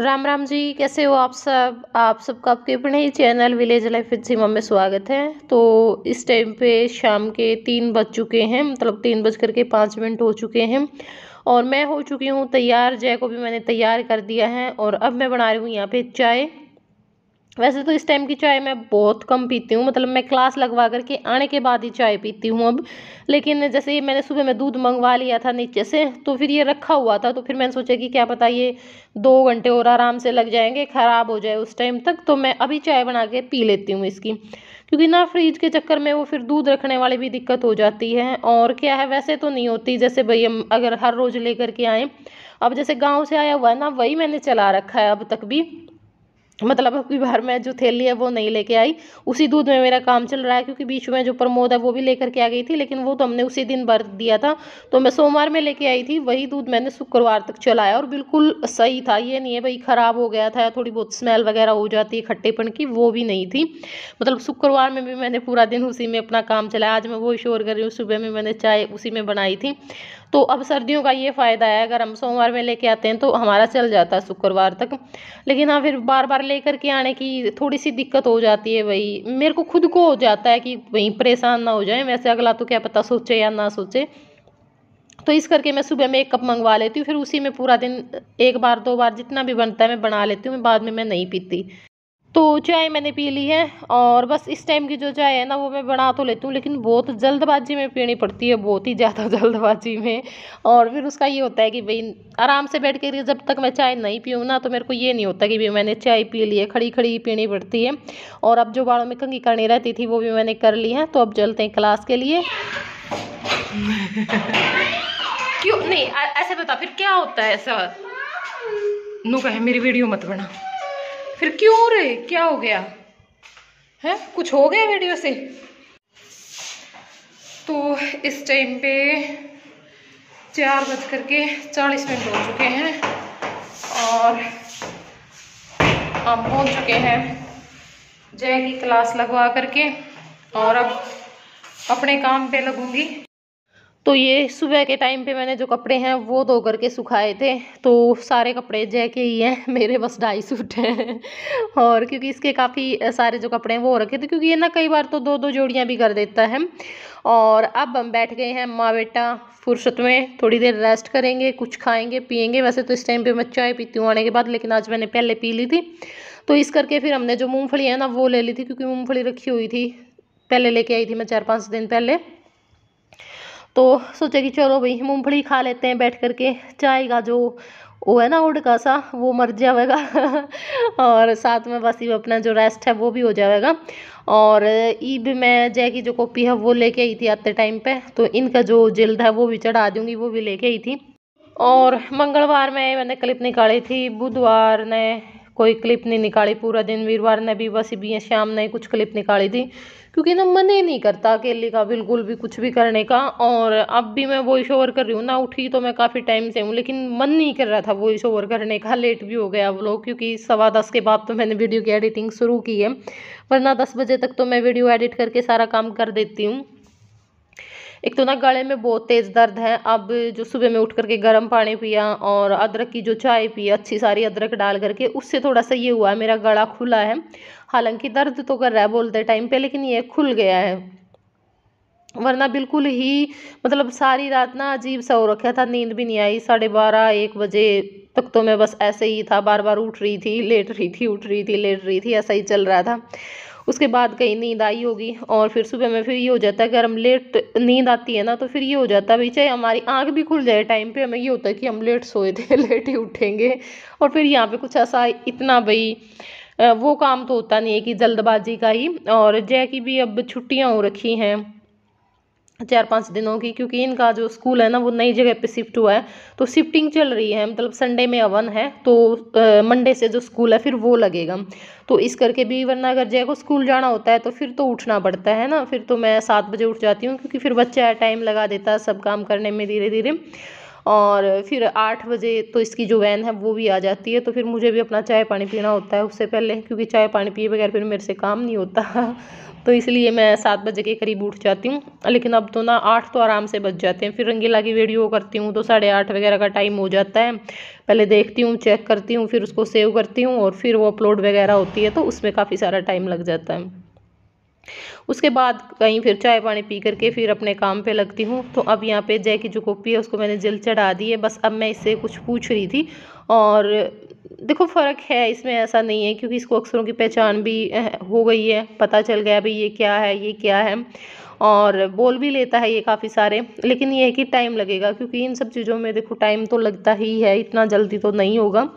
राम राम जी कैसे हो आप सब आप सबका आपके अपने ही channel village life with Seema में स्वागत है तो इस टाइम पे शाम के तीन बज चुके हैं मतलब तीन बज करके पाँच मिनट हो चुके हैं और मैं हो चुकी हूँ तैयार जय को भी मैंने तैयार कर दिया है और अब मैं बना रही हूँ यहाँ पे चाय वैसे तो इस टाइम की चाय मैं बहुत कम पीती हूँ मतलब मैं क्लास लगवा करके आने के बाद ही चाय पीती हूँ अब लेकिन जैसे मैंने सुबह में दूध मंगवा लिया था नीचे से तो फिर ये रखा हुआ था तो फिर मैंने सोचा कि क्या पता ये दो घंटे और आराम से लग जाएंगे ख़राब हो जाए उस टाइम तक तो मैं अभी चाय बना के पी लेती हूँ इसकी क्योंकि ना फ्रिज के चक्कर में वो फिर दूध रखने वाले भी दिक्कत हो जाती है और क्या है वैसे तो नहीं होती जैसे भाई हम अगर हर रोज़ ले करके आएँ अब जैसे गाँव से आया हुआ है ना वही मैंने चला रखा है अब तक भी मतलब अब बार मैं जो थैली है वो नहीं लेके आई उसी दूध में मेरा काम चल रहा है क्योंकि बीच में जो प्रमोद है वो भी लेकर के आ गई थी लेकिन वो तो हमने उसी दिन भर दिया था तो मैं सोमवार में लेके आई थी वही दूध मैंने शुक्रवार तक चलाया और बिल्कुल सही था ये नहीं है भाई ख़राब हो गया था थोड़ी बहुत स्मेल वगैरह हो जाती है खट्टेपन की वो भी नहीं थी मतलब शुक्रवार में भी मैंने पूरा दिन उसी में अपना काम चलाया आज मैं वो शोर कर रही हूँ सुबह में मैंने चाय उसी में बनाई थी तो अब सर्दियों का ये फ़ायदा है अगर हम सोमवार में लेके आते हैं तो हमारा चल जाता है शुक्रवार तक लेकिन हाँ फिर बार बार लेकर के आने की थोड़ी सी दिक्कत हो जाती है भाई मेरे को खुद को हो जाता है कि भाई परेशान ना हो जाए वैसे अगला तो क्या पता सोचे या ना सोचे तो इस करके मैं सुबह में एक कप मंगवा लेती हूँ फिर उसी में पूरा दिन एक बार दो बार जितना भी बनता है मैं बना लेती हूँ मैं बाद में मैं नहीं पीती तो चाय मैंने पी ली है और बस इस टाइम की जो चाय है ना वो मैं बना तो लेती हूँ लेकिन बहुत जल्दबाजी में पीनी पड़ती है बहुत ही ज़्यादा जल्दबाजी में और फिर उसका ये होता है कि भाई आराम से बैठ कर जब तक मैं चाय नहीं पीऊँ ना तो मेरे को ये नहीं होता कि भाई मैंने चाय पी ली है खड़ी खड़ी पीनी पड़ती है और अब जो बाड़ों में कंगी करनी रहती थी वो भी मैंने कर ली है तो अब चलते हैं क्लास के लिए क्यों नहीं ऐसे बता फिर क्या होता है ऐसा नू कहे मेरी वीडियो मत बना फिर क्यों रे क्या हो गया है कुछ हो गया वीडियो से तो इस टाइम पे चार बज करके चालीस मिनट हो चुके हैं और हम पहुंच चुके हैं जय की क्लास लगवा करके और अब अपने काम पे लगूंगी तो ये सुबह के टाइम पे मैंने जो कपड़े हैं वो धो करके सुखाए थे तो सारे कपड़े जय के ही हैं मेरे बस ढाई सूट हैं और क्योंकि इसके काफ़ी सारे जो कपड़े हैं वो रखे थे क्योंकि ये ना कई बार तो दो दो जोड़ियाँ भी कर देता है और अब हम बैठ गए हैं माँ बेटा फुर्सत में थोड़ी देर रेस्ट करेंगे कुछ खाएंगे पियेंगे वैसे तो इस टाइम पर मैं चाय पीती हूँ आने के बाद लेकिन आज मैंने पहले पी ली थी तो इस करके फिर हमने जो मूँगफली है ना वो ले ली थी क्योंकि मूँगफली रखी हुई थी पहले लेके आई थी मैं चार पाँच दिन पहले तो सोचा कि चलो भाई मूँगफली खा लेते हैं बैठ कर के चाय का जो वो है ना उड़का सा वो मर जाएगा और साथ में बस ये अपना जो रेस्ट है वो भी हो जाएगा और ईब मैं जय की जो कॉपी है वो लेके आई थी आते टाइम पे तो इनका जो जिल्द है वो भी चढ़ा दूँगी वो भी लेके आई थी और मंगलवार में मैंने क्लिप निकाली थी बुधवार ने कोई क्लिप नहीं निकाली पूरा दिन वीरवार ने भी बस भी शाम ने कुछ क्लिप निकाली थी क्योंकि ना मन ही नहीं करता अकेले का बिल्कुल भी कुछ भी करने का और अब भी मैं वॉइस ओवर कर रही हूँ ना उठी तो मैं काफ़ी टाइम से हूँ लेकिन मन नहीं कर रहा था वॉइस ओवर करने का लेट भी हो गया लोग क्योंकि सवा दस के बाद तो मैंने वीडियो की एडिटिंग शुरू की है वरना दस बजे तक तो मैं वीडियो एडिट करके सारा काम कर देती हूँ एक तो ना गले में बहुत तेज़ दर्द है अब जो सुबह में उठ करके गर्म पानी पिया और अदरक की जो चाय पी अच्छी सारी अदरक डाल करके उससे थोड़ा सा ये हुआ है मेरा गला खुला है हालांकि दर्द तो कर रहा है बोलते टाइम पे लेकिन ये खुल गया है वरना बिल्कुल ही मतलब सारी रात ना अजीब सा हो रखा था नींद भी नहीं आई साढ़े बारह एक बजे तक तो मैं बस ऐसे ही था बार बार उठ रही थी लेट रही थी उठ रही थी लेट रही थी ऐसा ही चल रहा था उसके बाद कहीं नींद आई होगी और फिर सुबह में फिर ये हो जाता है अगर हम लेट नींद आती है ना तो फिर ये हो जाता है भाई चाहे हमारी आँख भी खुल जाए टाइम पर हमें ये होता है कि हम लेट सोए थे लेट ही उठेंगे और फिर यहाँ पर कुछ ऐसा इतना भाई वो काम तो होता नहीं है कि जल्दबाजी का ही और जय की भी अब छुट्टियाँ हो रखी हैं चार पाँच दिनों की क्योंकि इनका जो स्कूल है ना वो नई जगह पे शिफ्ट हुआ है तो शिफ्टिंग चल रही है मतलब संडे में अवन है तो मंडे से जो स्कूल है फिर वो लगेगा तो इस करके भी वरना अगर जय को स्कूल जाना होता है तो फिर तो उठना पड़ता है ना फिर तो मैं सात बजे उठ जाती हूँ क्योंकि फिर बच्चा टाइम लगा देता है सब काम करने में धीरे धीरे और फिर आठ बजे तो इसकी जो वैन है वो भी आ जाती है तो फिर मुझे भी अपना चाय पानी पीना होता है उससे पहले क्योंकि चाय पानी पिए बगैर फिर मेरे से काम नहीं होता तो इसलिए मैं सात बजे के करीब उठ जाती हूँ लेकिन अब तो ना आठ तो आराम से बच जाते हैं फिर रंगीला की वीडियो करती हूँ तो साढ़े आठ वगैरह का टाइम हो जाता है पहले देखती हूँ चेक करती हूँ फिर उसको सेव करती हूँ और फिर वो अपलोड वगैरह होती है तो उसमें काफ़ी सारा टाइम लग जाता है उसके बाद कहीं फिर चाय पानी पी करके फिर अपने काम पे लगती हूँ तो अब यहाँ पे जय की जो कॉपी है उसको मैंने जल चढ़ा दी है बस अब मैं इससे कुछ पूछ रही थी और देखो फ़र्क है इसमें ऐसा नहीं है क्योंकि इसको अक्सरों की पहचान भी हो गई है पता चल गया भाई ये क्या है ये क्या है और बोल भी लेता है ये काफ़ी सारे लेकिन ये है कि टाइम लगेगा क्योंकि इन सब चीज़ों में देखो टाइम तो लगता ही है इतना जल्दी तो नहीं होगा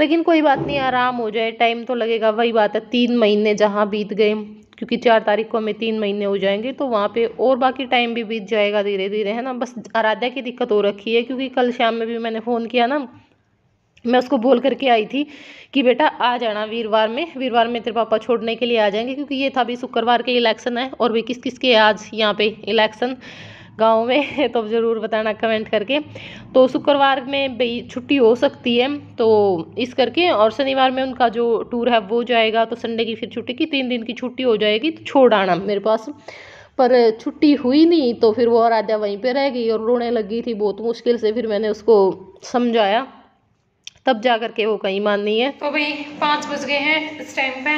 लेकिन कोई बात नहीं आराम हो जाए टाइम तो लगेगा वही बात है तीन महीने जहाँ बीत गए क्योंकि चार तारीख को हमें तीन महीने हो जाएंगे तो वहाँ पे और बाकी टाइम भी बीत जाएगा धीरे धीरे है ना बस आराध्या की दिक्कत हो रखी है क्योंकि कल शाम में भी मैंने फ़ोन किया ना मैं उसको बोल करके आई थी कि बेटा आ जाना वीरवार में वीरवार में तेरे पापा छोड़ने के लिए आ जाएंगे क्योंकि ये था भी शुक्रवार के इलेक्शन है और भी किस किस के आज यहाँ पे इलेक्शन गाँव में तो ज़रूर बताना कमेंट करके तो शुक्रवार में छुट्टी हो सकती है तो इस करके और शनिवार में उनका जो टूर है वो जाएगा तो संडे की फिर छुट्टी की तीन दिन की छुट्टी हो जाएगी तो छोड़ आना मेरे पास पर छुट्टी हुई नहीं तो फिर वो आराध्या वहीं पे रह गई और रोने लगी थी बहुत मुश्किल से फिर मैंने उसको समझाया तब जा करके वो कहीं माननी है तो भाई पाँच बज गए हैं इस टाइम पे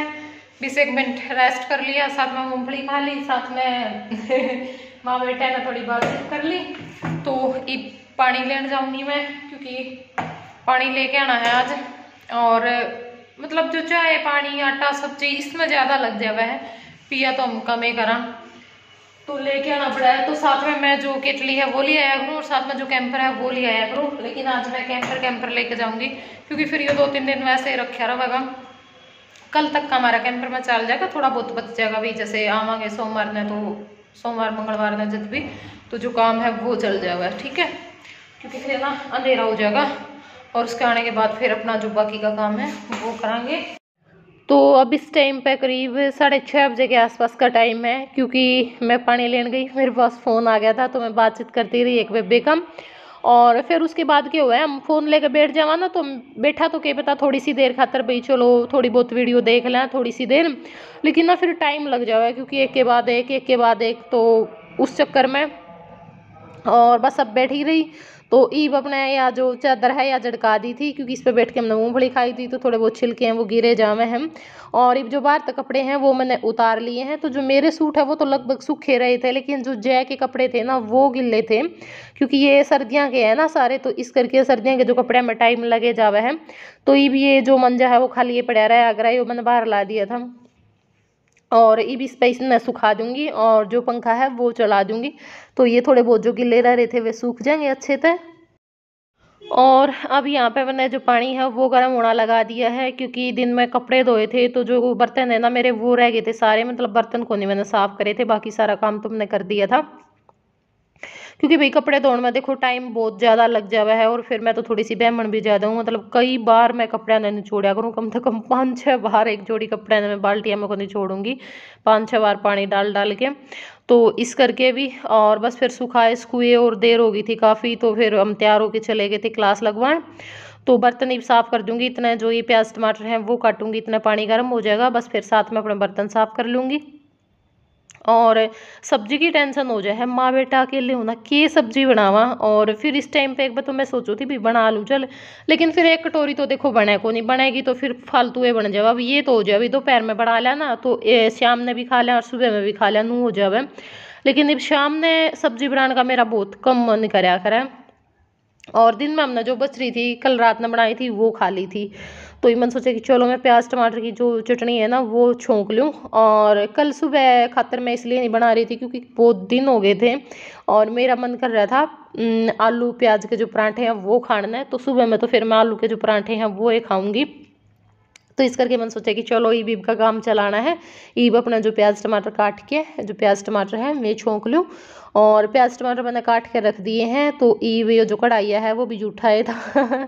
बीस एक मिनट रेस्ट कर लिया साथ में मूंगफली खा ली साथ में माँ बेटा ने थोड़ी बातचीत कर ली तो ये पानी लेने जाऊंगी मैं क्योंकि पानी लेके आना है आज और मतलब जो चाय पानी आटा सब चीज इसमें ज़्यादा लग जाए वह पिया तो हम कम ही करा तो लेके आना पड़ा है तो साथ में मैं जो केटली है वो ले आया करूँ और साथ में जो कैंपर है वो ले आया करूँ लेकिन आज मैं कैंपर कैंपर लेके जाऊंगी क्योंकि फिर ये दो तीन दिन वैसे ही रखा रहेगा कल तक का हमारा कैंपर में चल जाएगा थोड़ा बहुत बच जाएगा भाई जैसे आवागे सोमवार ने तो सोमवार मंगलवार का जब भी तो जो काम है वो चल जाएगा ठीक है क्योंकि फिर ना अंधेरा हो जाएगा और उसके आने के बाद फिर अपना जो बाकी का काम है वो करेंगे तो अब इस टाइम पे करीब साढ़े छः बजे के आसपास का टाइम है क्योंकि मैं पानी लेने गई मेरे पास फ़ोन आ गया था तो मैं बातचीत करती रही एक बेबे का और फिर उसके बाद क्या हुआ हम फ़ोन लेकर बैठ जावा ना तो बैठा तो क्या पता थोड़ी सी देर खातर भाई चलो थोड़ी बहुत वीडियो देख लें थोड़ी सी देर लेकिन ना फिर टाइम लग जाओ क्योंकि एक के बाद एक एक के बाद एक तो उस चक्कर में और बस अब बैठी रही तो ईब अपने या जो चादर है या जड़का दी थी क्योंकि इस पर बैठ के हमने मूँगफली खाई थी तो थोड़े बहुत छिलके हैं वो गिरे जावे हैं और इब जो बाहर तक कपड़े हैं वो मैंने उतार लिए हैं तो जो मेरे सूट है वो तो लगभग सूखे रहे थे लेकिन जो जय के कपड़े थे ना वो गिले थे क्योंकि ये सर्दियाँ के हैं ना सारे तो इस करके सर्दियाँ के जो कपड़े में टाइम लगे जावा है तो ईब ये जो मंजा है वो खाली ये पड़ा रहा है आगरा ये मैंने बाहर ला दिया था और ये भी स्पेस मैं सुखा दूँगी और जो पंखा है वो चला दूँगी तो ये थोड़े बहुत जो गिले रह रहे थे वे सूख जाएंगे अच्छे से और अब यहाँ पे मैंने जो पानी है वो गर्म होना लगा दिया है क्योंकि दिन में कपड़े धोए थे तो जो बर्तन है ना मेरे वो रह गए थे सारे मतलब बर्तन को नहीं मैंने साफ़ करे थे बाकी सारा काम तुमने कर दिया था क्योंकि भाई कपड़े धोने में देखो टाइम बहुत ज़्यादा लग जावे है और फिर मैं तो थोड़ी सी बहमण भी ज़्यादा हूँ मतलब कई बार मैं कपड़े ने निचोड़ा करूँ कम से कम पाँच छः बार एक जोड़ी कपड़े मैं बाल्टिया में को निचोड़ूँगी पाँच छः बार पानी डाल डाल के तो इस करके भी और बस फिर सुखाए सुखुए और देर हो गई थी काफ़ी तो फिर हम तैयार होके चले गए थे क्लास लगवाएं तो बर्तन ही साफ़ कर दूंगी इतना जो ये प्याज टमाटर हैं वो काटूंगी इतना पानी गर्म हो जाएगा बस फिर साथ में अपने बर्तन साफ़ कर लूँगी और सब्जी की टेंशन हो जाए माँ बेटा अकेले होना के सब्जी बनावा और फिर इस टाइम पे एक बार तो मैं सोचू थी भी बना लूँ चल लेकिन फिर एक कटोरी तो देखो बने को नहीं बनेगी तो फिर फालतू ये बन जाए अब ये तो हो जाए अभी दोपहर में बना लिया ना तो शाम ने भी खा लिया और सुबह में भी खा लिया नू हो जाए लेकिन अब शाम ने सब्जी बनाने का मेरा बहुत कम मन कराया करा और दिन में हमने जो बच रही थी कल रात ने बनाई थी वो खा ली थी तो ये मन सोचा कि चलो मैं प्याज टमाटर की जो चटनी है ना वो छोंक लूँ और कल सुबह खातर मैं इसलिए नहीं बना रही थी क्योंकि बहुत दिन हो गए थे और मेरा मन कर रहा था आलू प्याज के जो परांठे हैं वो खाने तो सुबह में तो फिर मैं आलू के जो परांठे हैं वो ही खाऊँगी तो इस करके मैंने सोचा कि चलो ईब ईब का काम चलाना है ईब अपना जो प्याज टमाटर काट के जो प्याज टमाटर है मैं छोंक लूँ और प्याज टमाटर मैंने काट के रख दिए हैं तो ईब ये जो कढ़ाइया है वो भी जूठाए था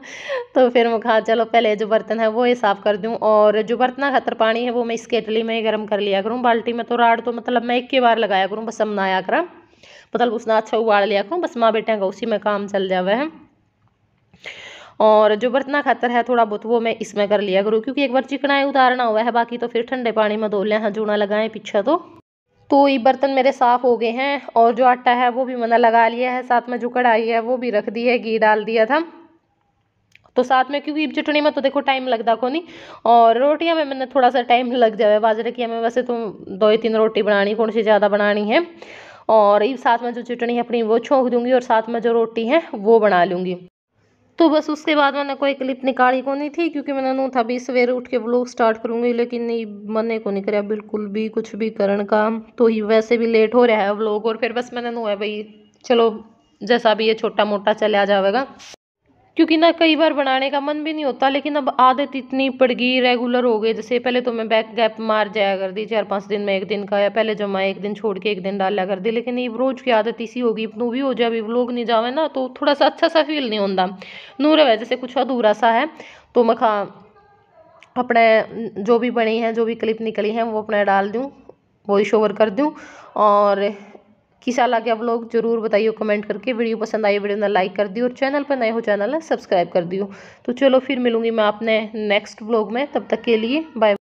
तो फिर मैं कहा चलो पहले जो बर्तन है वो ये साफ़ कर दूँ और जो बर्तना खतर पानी है वो मैं इस केटली में गर्म कर लिया करूँ बाल्टी में तो राड तो मतलब मैं एक के बार लगाया करूँ बस हम करा मतलब उसने अच्छा उबाल लिया करूँ बस माँ बेटे का उसी में काम चल जावा है और जो बर्तना खातर है थोड़ा बहुत वो मैं इसमें कर लिया करूँ क्योंकि एक बार चिकनाई उतारना हुआ है बाकी तो फिर ठंडे पानी में धो लें हाँ, जूना लगाएं पीछे तो तो ये बर्तन मेरे साफ़ हो गए हैं और जो आटा है वो भी मैंने लगा लिया है साथ में जो कढ़ाई है वो भी रख दी है घी डाल दिया था तो साथ में क्योंकि चटनी में तो देखो टाइम लगता को नहीं और रोटियां में मैंने थोड़ा सा टाइम लग जाए बाजरे की हमें वैसे तो दो ही तीन रोटी बनानी कौन सी ज़्यादा बनानी है और ये साथ में जो चटनी है अपनी वो छोंक दूंगी और साथ में जो रोटी है वो बना लूँगी तो बस उसके बाद मैंने कोई क्लिप निकाली को नहीं थी क्योंकि मैंने नू था भी सवेरे उठ के ब्लॉग स्टार्ट करूँगी लेकिन नहीं मन को नहीं कराया बिल्कुल भी कुछ भी करण का तो ही वैसे भी लेट हो रहा है व्लॉग और फिर बस मैंने नू है भाई चलो जैसा भी ये छोटा मोटा चला जाएगा क्योंकि ना कई बार बनाने का मन भी नहीं होता लेकिन अब आदत इतनी पड़ गई रेगुलर हो गई जैसे पहले तो मैं बैक गैप मार जाया कर दी चार पाँच दिन में एक दिन का या पहले जमा एक दिन छोड़ के एक दिन डाल कर दी लेकिन ये रोज़ की आदत इसी होगी नू भी हो जाए अभी लोग नहीं जावे ना तो थोड़ा सा अच्छा सा फील नहीं होता नूर है जैसे कुछ अधूरा सा है तो मैं खा अपने जो भी बनी है जो भी क्लिप निकली है वो अपने डाल दूँ वॉइस ओवर कर दूँ और किसा लगे आप लोग जरूर बताइए कमेंट करके वीडियो पसंद आई वीडियो ने लाइक कर दियो और चैनल पर नए हो चैनल सब्सक्राइब कर दियो तो चलो फिर मिलूंगी मैं आपने नेक्स्ट ब्लॉग में तब तक के लिए बाय